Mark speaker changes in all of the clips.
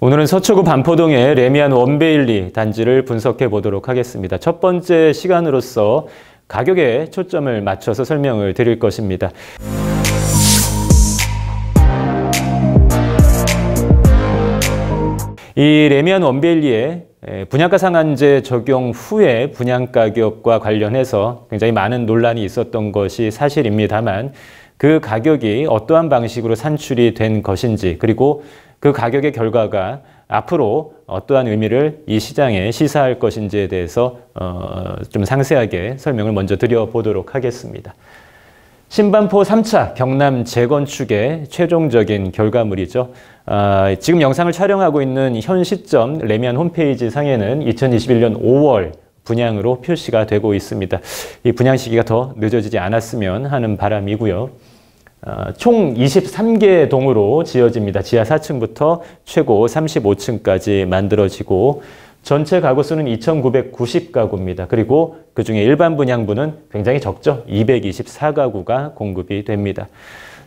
Speaker 1: 오늘은 서초구 반포동의 레미안 원베일리 단지를 분석해 보도록 하겠습니다. 첫 번째 시간으로서 가격에 초점을 맞춰서 설명을 드릴 것입니다. 이 레미안 원베일리의 분양가 상한제 적용 후에 분양가격과 관련해서 굉장히 많은 논란이 있었던 것이 사실입니다만 그 가격이 어떠한 방식으로 산출이 된 것인지 그리고 그 가격의 결과가 앞으로 어떠한 의미를 이 시장에 시사할 것인지에 대해서 어, 좀 상세하게 설명을 먼저 드려보도록 하겠습니다. 신반포 3차 경남 재건축의 최종적인 결과물이죠. 아, 지금 영상을 촬영하고 있는 현 시점 레미안 홈페이지 상에는 2021년 5월 분양으로 표시가 되고 있습니다. 이 분양 시기가 더 늦어지지 않았으면 하는 바람이고요. 아, 총 23개 동으로 지어집니다. 지하 4층부터 최고 35층까지 만들어지고 전체 가구 수는 2,990가구입니다. 그리고 그중에 일반 분양분은 굉장히 적죠. 224가구가 공급이 됩니다.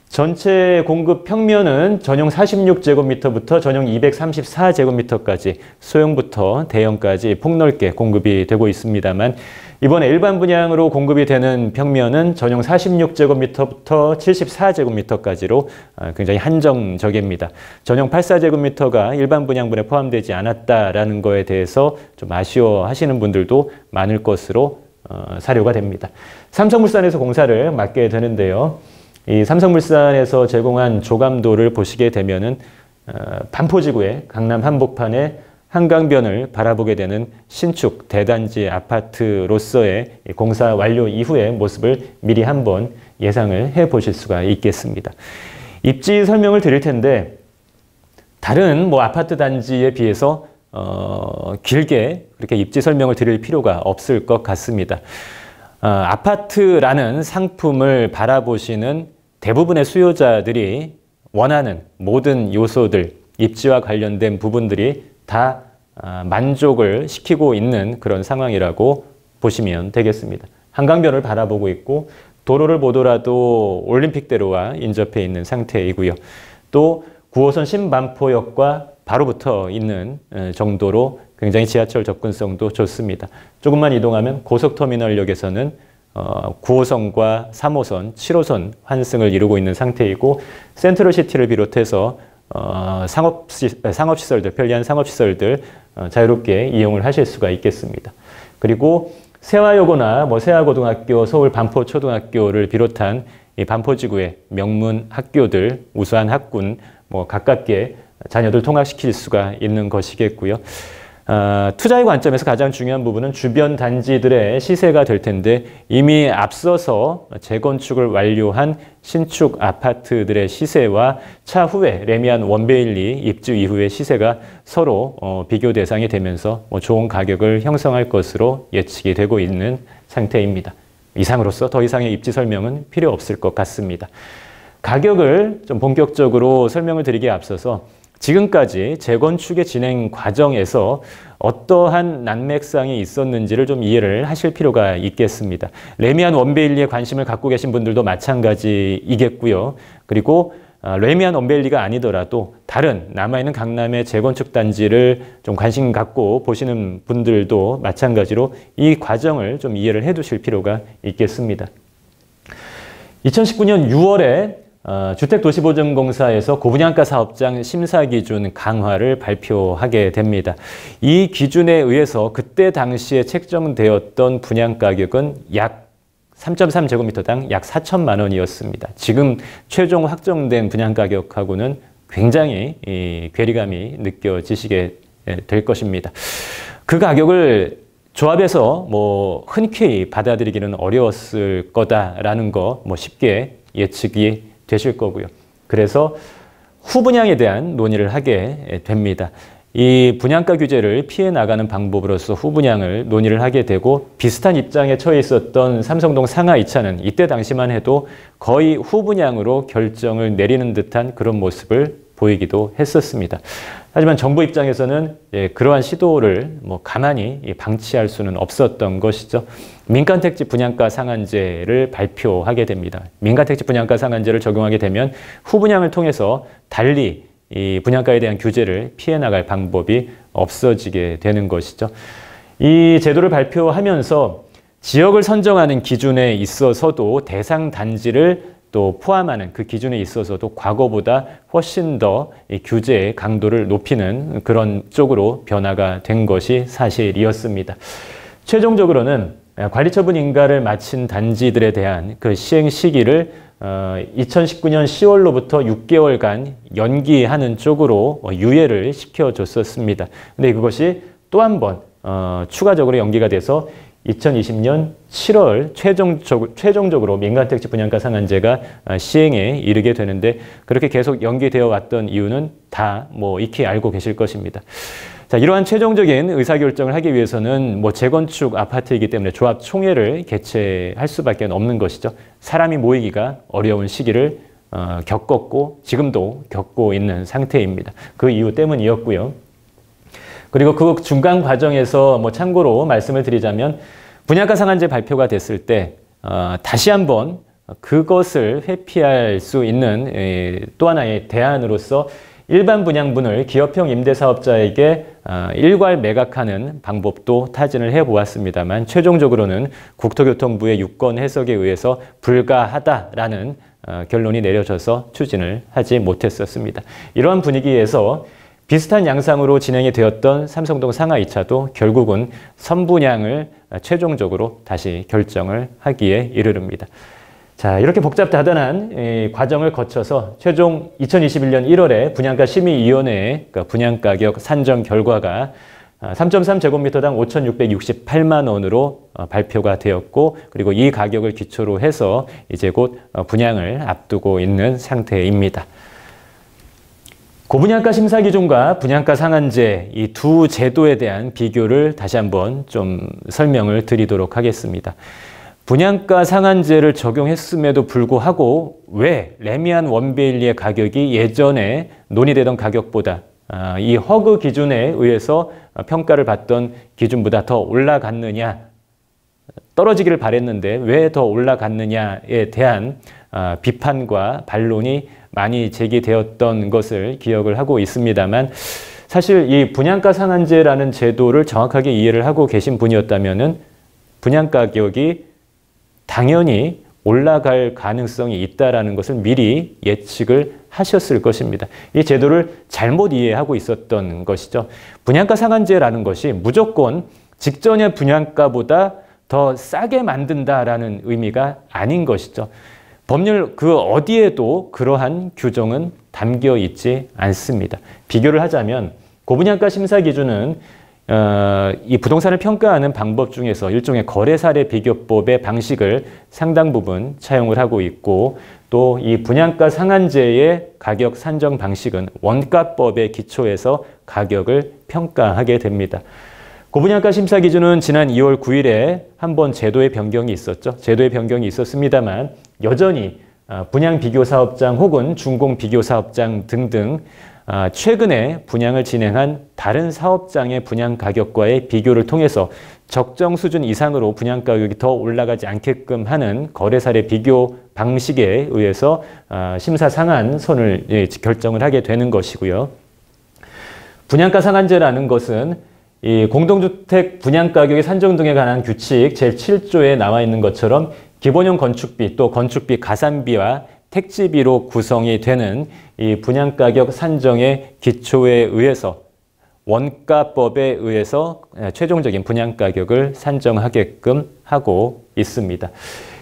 Speaker 1: 전체 공급 평면은 전용 46제곱미터부터 전용 234제곱미터까지 소형부터 대형까지 폭넓게 공급이 되고 있습니다만 이번에 일반 분양으로 공급이 되는 평면은 전용 46제곱미터부터 74제곱미터까지로 아, 굉장히 한정적입니다. 전용 84제곱미터가 일반 분양분에 포함되지 않았다라는 거에 대해서 좀 아쉬워하시는 분들도 많을 것으로 어, 사료가 됩니다. 삼성물산에서 공사를 맡게 되는데요. 이 삼성물산에서 제공한 조감도를 보시게 되면은 어, 반포지구의 강남 한복판에 한강변을 바라보게 되는 신축 대단지 아파트로서의 공사 완료 이후의 모습을 미리 한번 예상을 해 보실 수가 있겠습니다. 입지 설명을 드릴 텐데 다른 뭐 아파트 단지에 비해서 어, 길게 그렇게 입지 설명을 드릴 필요가 없을 것 같습니다. 어, 아파트라는 상품을 바라보시는 대부분의 수요자들이 원하는 모든 요소들, 입지와 관련된 부분들이 다 어, 만족을 시키고 있는 그런 상황이라고 보시면 되겠습니다. 한강변을 바라보고 있고 도로를 보더라도 올림픽대로와 인접해 있는 상태이고요. 또 9호선 신반포역과 바로 붙어 있는 어, 정도로 굉장히 지하철 접근성도 좋습니다. 조금만 이동하면 고속터미널역에서는 9호선과 어, 3호선, 7호선 환승을 이루고 있는 상태이고 센트럴시티를 비롯해서 어, 상업 시, 상업시설들, 편리한 상업시설들 어, 자유롭게 이용을 하실 수가 있겠습니다. 그리고 세화여고나 뭐 세화고등학교, 서울 반포초등학교를 비롯한 이 반포지구의 명문 학교들, 우수한 학군, 뭐 가깝게 자녀들 통학시킬 수가 있는 것이겠고요. 어, 투자의 관점에서 가장 중요한 부분은 주변 단지들의 시세가 될 텐데 이미 앞서서 재건축을 완료한 신축 아파트들의 시세와 차후에 레미안 원베일리 입주 이후의 시세가 서로 어, 비교 대상이 되면서 뭐 좋은 가격을 형성할 것으로 예측이 되고 있는 상태입니다. 이상으로서 더 이상의 입지 설명은 필요 없을 것 같습니다. 가격을 좀 본격적으로 설명을 드리기에 앞서서 지금까지 재건축의 진행 과정에서 어떠한 난맥상이 있었는지를 좀 이해를 하실 필요가 있겠습니다. 레미안 원베일리에 관심을 갖고 계신 분들도 마찬가지이겠고요. 그리고 아, 레미안 원베일리가 아니더라도 다른 남아있는 강남의 재건축 단지를 좀 관심 갖고 보시는 분들도 마찬가지로 이 과정을 좀 이해를 해 두실 필요가 있겠습니다. 2019년 6월에 어, 주택도시보증공사에서 고분양가 사업장 심사 기준 강화를 발표하게 됩니다. 이 기준에 의해서 그때 당시에 책정되었던 분양가격은 약 3.3제곱미터당 약 4천만 원이었습니다. 지금 최종 확정된 분양가격하고는 굉장히 이, 괴리감이 느껴지시게 될 것입니다. 그 가격을 조합에서 뭐 흔쾌히 받아들이기는 어려웠을 거다라는 거 뭐 쉽게 예측이 되실 거고요. 그래서 후분양에 대한 논의를 하게 예, 됩니다. 이 분양가 규제를 피해 나가는 방법으로서 후분양을 논의를 하게 되고 비슷한 입장에 처해 있었던 삼성동 상하 2차는 이때 당시만 해도 거의 후분양으로 결정을 내리는 듯한 그런 모습을 보이기도 했었습니다. 하지만 정부 입장에서는 예, 그러한 시도를 뭐 가만히 방치할 수는 없었던 것이죠. 민간 택지 분양가 상한제를 발표하게 됩니다. 민간 택지 분양가 상한제를 적용하게 되면 후분양을 통해서 달리 이 분양가에 대한 규제를 피해 나갈 방법이 없어지게 되는 것이죠. 이 제도를 발표하면서 지역을 선정하는 기준에 있어서도 대상 단지를 또 포함하는 그 기준에 있어서도 과거보다 훨씬 더 규제의 강도를 높이는 그런 쪽으로 변화가 된 것이 사실이었습니다. 최종적으로는 예, 관리처분 인가를 마친 단지들에 대한 그 시행 시기를 2019년 어, 10월로부터 6개월간 연기하는 쪽으로 어, 유예를 시켜줬었습니다. 근데 그것이 또 한 번 어, 추가적으로 연기가 돼서 2020년 7월 최종적, 최종적으로 민간택지 분양가 상한제가 아, 시행에 이르게 되는데 그렇게 계속 연기되어 왔던 이유는 다 뭐 익히 알고 계실 것입니다. 자, 이러한 최종적인 의사결정을 하기 위해서는 뭐 재건축 아파트이기 때문에 조합 총회를 개최할 수밖에 없는 것이죠. 사람이 모이기가 어려운 시기를 어, 겪었고 지금도 겪고 있는 상태입니다. 그 이유 때문이었고요. 그리고 그 중간 과정에서 뭐 참고로 말씀을 드리자면 분양가 상한제 발표가 됐을 때 어, 다시 한번 그것을 회피할 수 있는 에, 또 하나의 대안으로서 일반 분양분을 기업형 임대사업자에게 어, 일괄 매각하는 방법도 타진을 해보았습니다만 최종적으로는 국토교통부의 유권 해석에 의해서 불가하다라는 어, 결론이 내려져서 추진을 하지 못했었습니다. 이러한 분위기에서 비슷한 양상으로 진행이 되었던 삼성동 상하 2차도 결국은 선분양을 최종적으로 다시 결정을 하기에 이르릅니다. 자, 이렇게 복잡다단한 과정을 거쳐서 최종 2021년 1월에 분양가 심의위원회의 그러니까 분양가격 산정 결과가 3.3제곱미터당 아, 5,668만 원으로 어, 발표가 되었고 그리고 이 가격을 기초로 해서 이제 곧 어, 분양을 앞두고 있는 상태입니다. 고분양가 심사 기준과 분양가 상한제 이 두 제도에 대한 비교를 다시 한번 좀 설명을 드리도록 하겠습니다. 분양가 상한제를 적용했음에도 불구하고 왜 레미안 원베리의 가격이 예전에 논의되던 가격보다 아, 이 허그 기준에 의해서 평가를 받던 기준보다 더 올라갔느냐 떨어지기를 바랬는데 왜 더 올라갔느냐에 대한 아, 비판과 반론이 많이 제기되었던 것을 기억을 하고 있습니다만 사실 이 분양가 상한제라는 제도를 정확하게 이해를 하고 계신 분이었다면 분양가 격이 당연히 올라갈 가능성이 있다라는 것을 미리 예측을 하셨을 것입니다. 이 제도를 잘못 이해하고 있었던 것이죠. 분양가 상한제라는 것이 무조건 직전의 분양가보다 더 싸게 만든다라는 의미가 아닌 것이죠. 법률 그 어디에도 그러한 규정은 담겨 있지 않습니다. 비교를 하자면 고분양가 심사 기준은 어, 이 부동산을 평가하는 방법 중에서 일종의 거래 사례 비교법의 방식을 상당 부분 차용을 하고 있고 또 이 분양가 상한제의 가격 산정 방식은 원가법의 기초에서 가격을 평가하게 됩니다. 고분양가 심사 기준은 지난 2월 9일에 한번 제도의 변경이 있었죠. 제도의 변경이 있었습니다만 여전히 아, 분양 비교 사업장 혹은 준공 비교 사업장 등등 아, 최근에 분양을 진행한 다른 사업장의 분양 가격과의 비교를 통해서 적정 수준 이상으로 분양 가격이 더 올라가지 않게끔 하는 거래 사례 비교 방식에 의해서 아, 심사 상한 선을 예, 결정을 하게 되는 것이고요. 분양가 상한제라는 것은 이 공동주택 분양가격의 산정 등에 관한 규칙 제7조에 나와 있는 것처럼 기본형 건축비 또 건축비 가산비와 택지비로 구성이 되는 이 분양가격 산정의 기초에 의해서 원가법에 의해서 예, 최종적인 분양가격을 산정하게끔 하고 있습니다.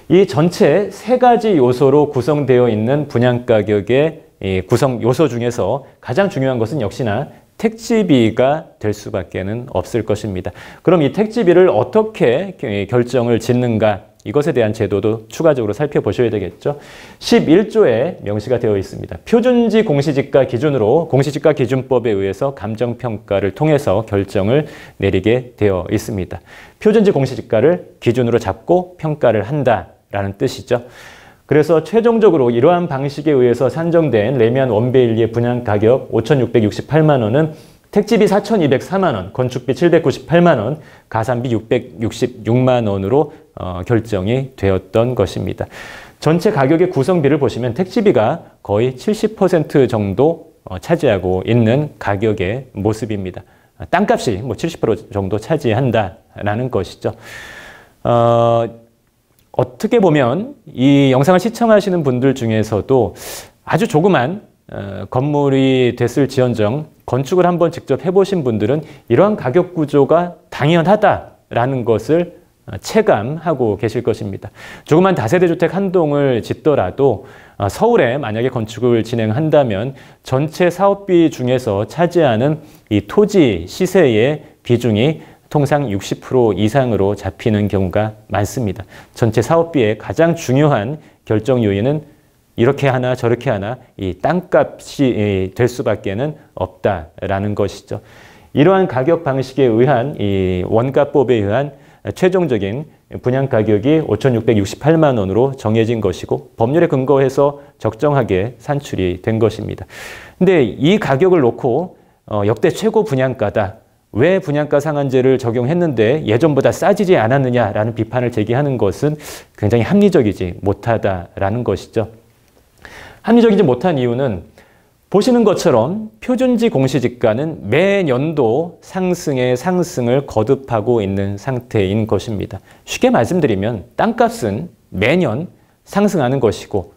Speaker 1: 이 전체 세 가지 요소로 구성되어 있는 분양가격의 구성 요소 중에서 가장 중요한 것은 역시나 택지비가 될 수밖에는 없을 것입니다. 그럼 이 택지비를 어떻게 결정을 짓는가 이것에 대한 제도도 추가적으로 살펴보셔야 되겠죠. 11조에 명시가 되어 있습니다. 표준지 공시지가 기준으로 공시지가 기준법에 의해서 감정평가를 통해서 결정을 내리게 되어 있습니다. 표준지 공시지가를 기준으로 잡고 평가를 한다라는 뜻이죠. 그래서 최종적으로 이러한 방식에 의해서 산정된 레미안 원베일리의 분양 가격 5,668만 원은 택지비 4,204만 원, 건축비 798만 원, 가산비 666만 원으로 어, 결정이 되었던 것입니다. 전체 가격의 구성비를 보시면 택지비가 거의 70% 정도 어, 차지하고 있는 가격의 모습입니다. 땅값이 뭐 70% 정도 차지한다라는 것이죠. 어, 어떻게 보면 이 영상을 시청하시는 분들 중에서도 아주 조그만 어, 건물이 됐을 지언정 건축을 한번 직접 해보신 분들은 이러한 가격 구조가 당연하다라는 것을 어, 체감하고 계실 것입니다. 조그만 다세대 주택 한 동을 짓더라도 어, 서울에 만약에 건축을 진행한다면 전체 사업비 중에서 차지하는 이 토지 시세의 비중이 통상 60% 이상으로 잡히는 경우가 많습니다. 전체 사업비의 가장 중요한 결정 요인은 이렇게 하나 저렇게 하나 이 땅값이 될 수밖에는 없다라는 것이죠. 이러한 가격 방식에 의한 이 원가법에 의한 최종적인 분양 가격이 5,668만 원으로 정해진 것이고 법률에 근거해서 적정하게 산출이 된 것입니다. 근데 이 가격을 놓고 어, 역대 최고 분양가다 왜 분양가 상한제를 적용했는데 예전보다 싸지지 않았느냐라는 비판을 제기하는 것은 굉장히 합리적이지 못하다라는 것이죠. 합리적이지 못한 이유는 보시는 것처럼 표준지 공시지가는 매년도 상승의 상승을 거듭하고 있는 상태인 것입니다. 쉽게 말씀드리면 땅값은 매년 상승하는 것이고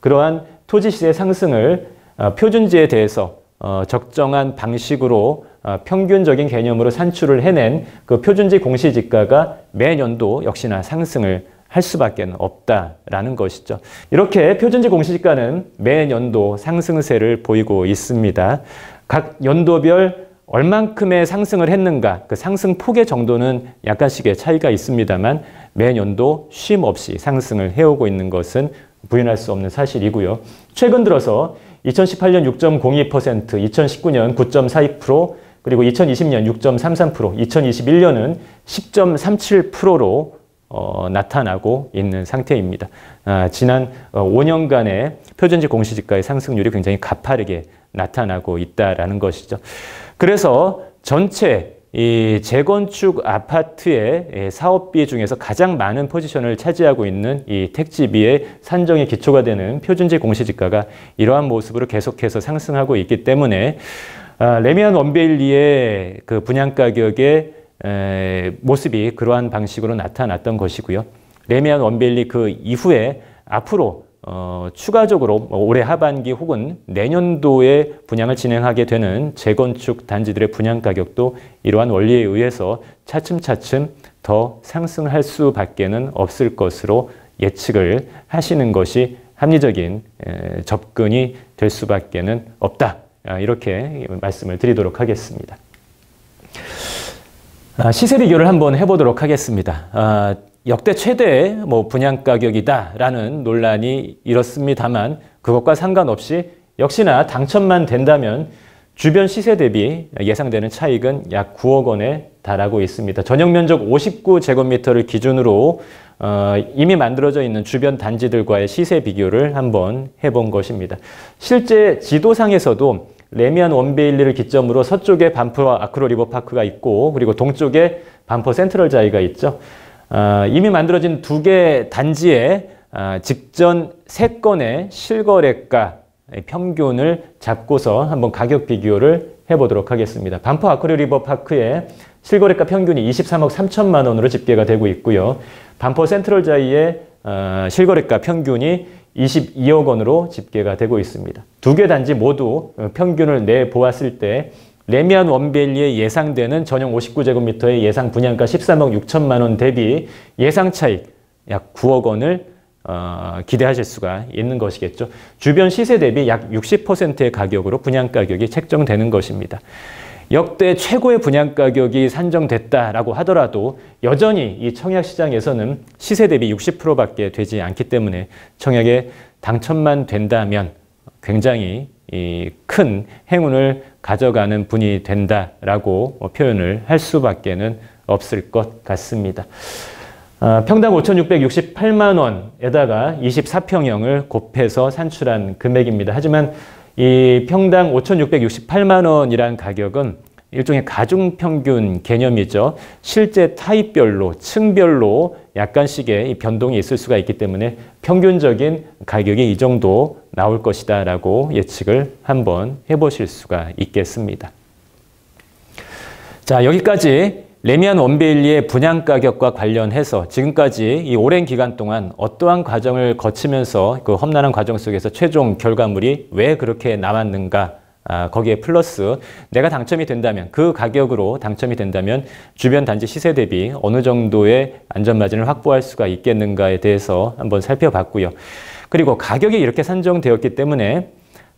Speaker 1: 그러한 토지시세 상승을 어, 표준지에 대해서 어, 적정한 방식으로 어, 평균적인 개념으로 산출을 해낸 그 표준지 공시지가가 매년도 역시나 상승을 할 수밖에 없다라는 것이죠. 이렇게 표준지 공시지가는 매년도 상승세를 보이고 있습니다. 각 연도별 얼만큼의 상승을 했는가 그 상승 폭의 정도는 약간씩의 차이가 있습니다만 매년도 쉼 없이 상승을 해오고 있는 것은 부인할 수 없는 사실이고요. 최근 들어서 2018년 6.02%, 2019년 9.42%, 그리고 2020년 6.33%, 2021년은 10.37%로 어, 나타나고 있는 상태입니다. 아, 지난 5년간의 어, 표준지 공시지가의 상승률이 굉장히 가파르게 나타나고 있다는 것이죠. 그래서 전체 이 재건축 아파트의 예, 사업비 중에서 가장 많은 포지션을 차지하고 있는 이 택지비의 산정의 기초가 되는 표준지 공시지가가 이러한 모습으로 계속해서 상승하고 있기 때문에 아, 레미안 원베일리의 그 분양 가격의 모습이 그러한 방식으로 나타났던 것이고요. 레미안 원베일리 그 이후에 앞으로 어, 추가적으로 뭐 올해 하반기 혹은 내년도에 분양을 진행하게 되는 재건축 단지들의 분양 가격도 이러한 원리에 의해서 차츰차츰 더 상승할 수밖에는 없을 것으로 예측을 하시는 것이 합리적인 접근이 될 수밖에는 없다. 아, 이렇게 말씀을 드리도록 하겠습니다. 아, 시세 비교를 한번 해보도록 하겠습니다. 아, 역대 최대의 뭐 분양 가격이다라는 논란이 일었습니다만 그것과 상관없이 역시나 당첨만 된다면 주변 시세 대비 예상되는 차익은 약 9억 원에 달하고 있습니다. 전용 면적 59제곱미터를 기준으로 어, 이미 만들어져 있는 주변 단지들과의 시세 비교를 한번 해본 것입니다. 실제 지도상에서도 레미안 원베일리를 기점으로 서쪽에 반프 아크로 리버파크가 있고 그리고 동쪽에 반포 센트럴 자이가 있죠. 아, 이미 만들어진 두 개 단지에 아, 직전 세 건의 실거래가 평균을 잡고서 한번 가격 비교를 해보도록 하겠습니다. 반포 아크릴 리버파크의 실거래가 평균이 23억 3천만 원으로 집계가 되고 있고요. 반포 센트럴자이의 아, 실거래가 평균이 22억 원으로 집계가 되고 있습니다. 두 개 단지 모두 평균을 내보았을 때 레미안 원밸리에 예상되는 전용 59제곱미터의 예상 분양가 13억 6천만 원 대비 예상 차익 약 9억 원을 어, 기대하실 수가 있는 것이겠죠. 주변 시세 대비 약 60%의 가격으로 분양가격이 책정되는 것입니다. 역대 최고의 분양가격이 산정됐다라고 하더라도 여전히 이 청약시장에서는 시세 대비 60%밖에 되지 않기 때문에 청약에 당첨만 된다면 굉장히 이큰 행운을 가져가는 분이 된다라고 표현을 할 수밖에는 없을 것 같습니다. 아, 평당 5,668만 원에다가 24평형을 곱해서 산출한 금액입니다. 하지만 이 평당 5,668만 원이란 가격은 일종의 가중평균 개념이죠. 실제 타입별로, 층별로 약간씩의 변동이 있을 수가 있기 때문에 평균적인 가격이 이 정도 나올 것이다 라고 예측을 한번 해보실 수가 있겠습니다. 자 여기까지 레미안 원베일리의 분양 가격과 관련해서 지금까지 이 오랜 기간 동안 어떠한 과정을 거치면서 그 험난한 과정 속에서 최종 결과물이 왜 그렇게 나왔는가 아, 거기에 플러스 내가 당첨이 된다면 그 가격으로 당첨이 된다면 주변 단지 시세 대비 어느 정도의 안전마진을 확보할 수가 있겠는가에 대해서 한번 살펴봤고요. 그리고 가격이 이렇게 산정되었기 때문에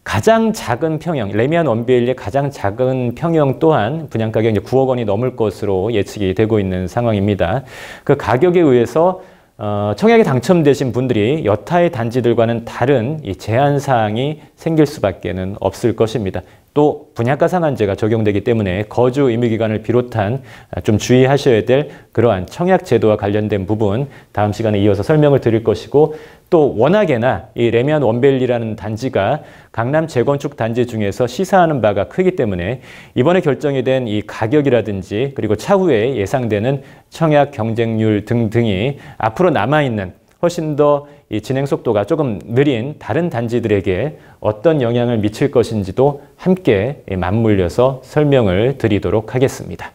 Speaker 1: 가장 작은 평형, 레미안 원베일리의 가장 작은 평형 또한 분양 가격 9억 원이 넘을 것으로 예측이 되고 있는 상황입니다. 그 가격에 의해서 어, 청약에 당첨되신 분들이 여타의 단지들과는 다른 제한사항이 생길 수밖에 는 없을 것입니다. 또 분양가 상한제가 적용되기 때문에 거주 의무 기간을 비롯한 아, 좀 주의하셔야 될 그러한 청약 제도와 관련된 부분 다음 시간에 이어서 설명을 드릴 것이고 또 워낙에나 이 레미안 원벨리라는 단지가 강남 재건축 단지 중에서 시사하는 바가 크기 때문에 이번에 결정이 된 이 가격이라든지 그리고 차후에 예상되는 청약 경쟁률 등등이 앞으로 남아있는 훨씬 더 이 진행 속도가 조금 느린 다른 단지들에게 어떤 영향을 미칠 것인지도 함께 맞물려서 설명을 드리도록 하겠습니다.